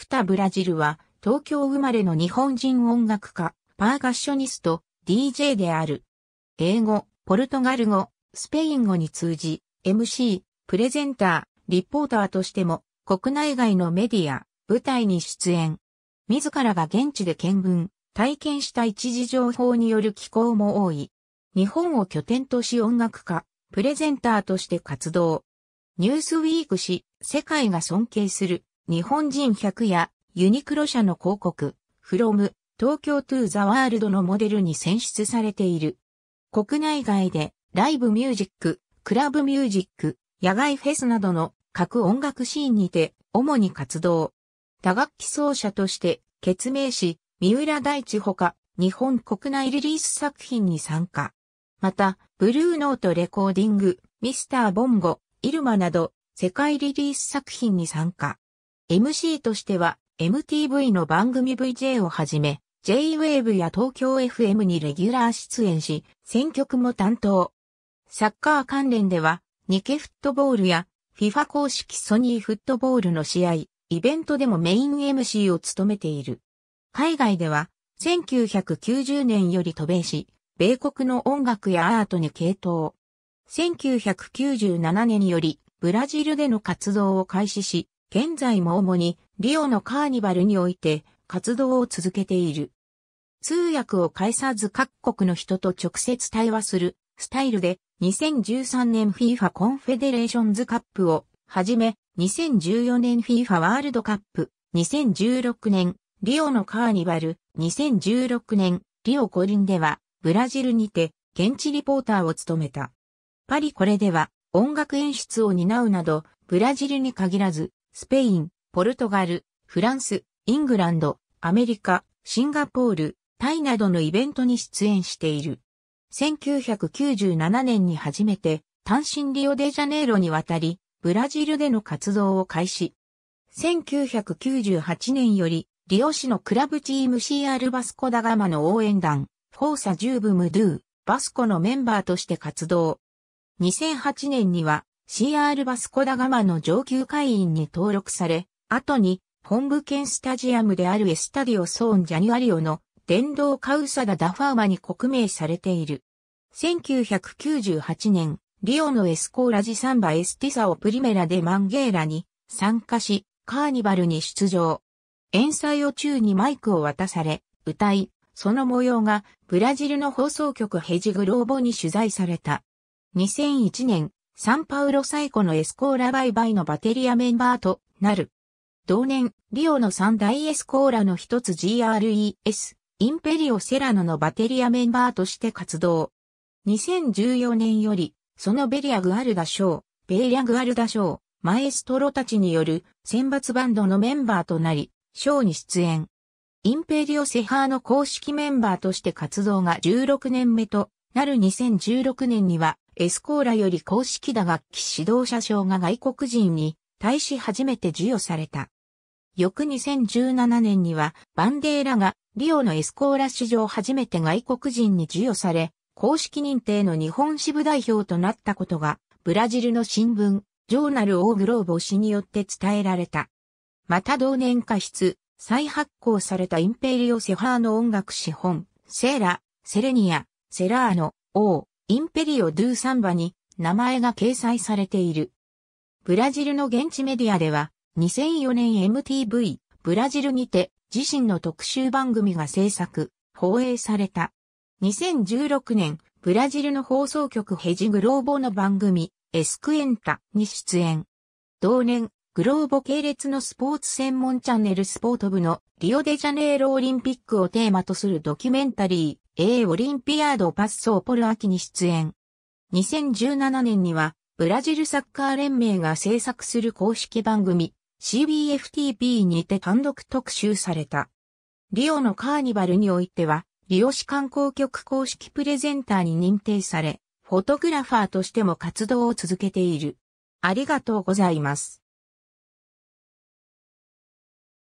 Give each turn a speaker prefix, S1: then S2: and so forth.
S1: クタ・ブラジルは、東京生まれの日本人音楽家、パーカッショニスト、DJ である。英語、ポルトガル語、スペイン語に通じ、MC、プレゼンター、リポーターとしても、国内外のメディア、舞台に出演。自らが現地で見聞、体験した一時情報による寄稿も多い。日本を拠点とし音楽家、プレゼンターとして活動。ニュースウィーク誌、世界が尊敬する日本人100やユニクロ社の広告、フロム、東京トゥーザワールドのモデルに選出されている。国内外でライブミュージック、クラブミュージック、野外フェスなどの各音楽シーンにて主に活動。打楽器奏者として結名し、三浦大地ほか日本国内リリース作品に参加。また、ブルーノートレコーディング、ミスターボンゴ、イルマなど世界リリース作品に参加。MC としては MTV の番組 VJ をはじめ、J-Wave や東京 FM にレギュラー出演し、選曲も担当。サッカー関連では、ニケフットボールや FIFA 公式ソニーフットボールの試合、イベントでもメイン MC を務めている。海外では、1990年より渡米し、米国の音楽やアートに傾倒。1997年よりブラジルでの活動を開始し、現在も主にリオのカーニバルにおいて活動を続けている。通訳を介さず各国の人と直接対話するスタイルで2013年 FIFA コンフェデレーションズカップをはじめ2014年 FIFA ワールドカップ2016年リオのカーニバル2016年リオ五輪ではブラジルにて現地リポーターを務めた。パリこれでは音楽演出を担うなどブラジルに限らずスペイン、ポルトガル、フランス、イングランド、アメリカ、シンガポール、タイなどのイベントに出演している。1997年に初めて単身リオデジャネイロに渡り、ブラジルでの活動を開始。1998年より、リオ市のクラブチーム CR バスコダガマの応援団、フォーサ10部ムドゥ、バスコのメンバーとして活動。2008年には、CR バスコダガマの上級会員に登録され、後に本部兼スタジアムであるエスタディオ・ソーン・ジャニュアリオの電動カウサダ・ダファーマに刻名されている。1998年、リオのエスコーラジサンバ・エスティサオ・プリメラでマンゲーラに参加し、カーニバルに出場。演奏を中にマイクを渡され、歌い、その模様がブラジルの放送局ヘジグローボに取材された。2001年、サンパウロ最古のエスコーラバイバイのバテリアメンバーとなる。同年、リオの三大エスコーラの一つ GRES、インペリオセラノのバテリアメンバーとして活動。2014年より、そのベリアグアルダ賞、ベリアグアルダ賞、マエストロたちによる選抜バンドのメンバーとなり、賞に出演。インペリオセハーの公式メンバーとして活動が16年目となる2016年には、エスコーラより公式打楽器指導者賞が外国人に対し初めて授与された。翌2017年にはバンデーラがリオのエスコーラ史上初めて外国人に授与され、公式認定の日本支部代表となったことが、ブラジルの新聞、ジョーナル・オーグローボ氏によって伝えられた。また同年過失、再発行されたインペリオ・セファーの音楽資本、セーラ、セレニア、セラーノ、王、インペリオ・ドゥ・サンバに名前が掲載されている。ブラジルの現地メディアでは、2004年 MTV ブラジルにて自身の特集番組が制作、放映された。2016年、ブラジルの放送局ヘジグローボの番組、エスクエンタに出演。同年、グローボ系列のスポーツ専門チャンネルスポート部のリオデジャネイロオリンピックをテーマとするドキュメンタリー。A オリンピアードパッソーポル秋に出演。2017年には、ブラジルサッカー連盟が制作する公式番組 CBFTP にて単独特集された。リオのカーニバルにおいては、リオ市観光局公式プレゼンターに認定され、フォトグラファーとしても活動を続けている。ありがとうございます。